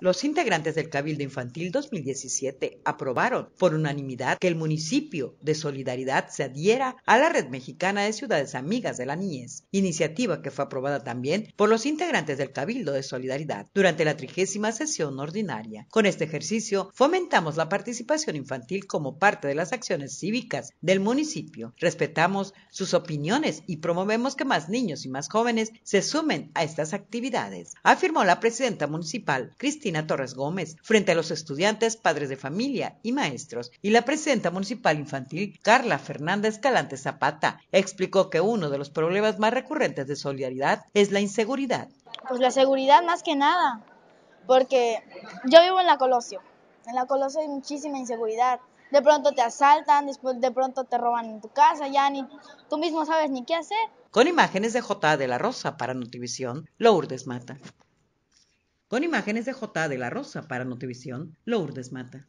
Los integrantes del Cabildo Infantil 2017 aprobaron por unanimidad que el municipio de Solidaridad se adhiera a la Red Mexicana de Ciudades Amigas de la Niñez, iniciativa que fue aprobada también por los integrantes del Cabildo de Solidaridad durante la trigésima sesión ordinaria. Con este ejercicio fomentamos la participación infantil como parte de las acciones cívicas del municipio, respetamos sus opiniones y promovemos que más niños y más jóvenes se sumen a estas actividades, afirmó la presidenta municipal, Cristina Torres Gómez, frente a los estudiantes, padres de familia y maestros, y la presidenta municipal infantil, Carla Fernanda Escalante Zapata, explicó que uno de los problemas más recurrentes de solidaridad es la inseguridad. Pues la seguridad más que nada, porque yo vivo en la Colosio, en la Colosio hay muchísima inseguridad. De pronto te asaltan, después de pronto te roban en tu casa, ya ni tú mismo sabes ni qué hacer. Con imágenes de J. de la Rosa para Notivisión, Lourdes Mata. Con imágenes de J. de la Rosa para Notivisión, Lourdes Mata.